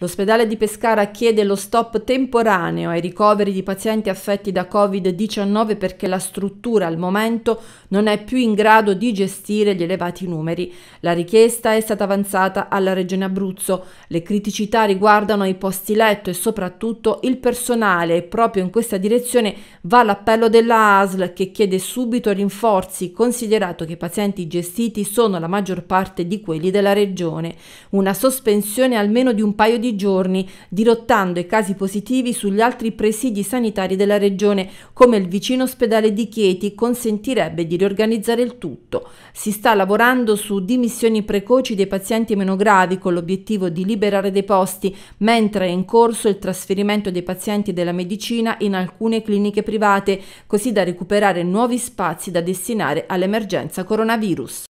L'ospedale di Pescara chiede lo stop temporaneo ai ricoveri di pazienti affetti da Covid-19 perché la struttura al momento non è più in grado di gestire gli elevati numeri. La richiesta è stata avanzata alla Regione Abruzzo. Le criticità riguardano i posti letto e soprattutto il personale e proprio in questa direzione va l'appello della ASL che chiede subito rinforzi considerato che i pazienti gestiti sono la maggior parte di quelli della Regione. Una sospensione almeno di un paio di di giorni, dirottando i casi positivi sugli altri presidi sanitari della regione, come il vicino ospedale di Chieti consentirebbe di riorganizzare il tutto. Si sta lavorando su dimissioni precoci dei pazienti meno gravi con l'obiettivo di liberare dei posti, mentre è in corso il trasferimento dei pazienti della medicina in alcune cliniche private, così da recuperare nuovi spazi da destinare all'emergenza coronavirus.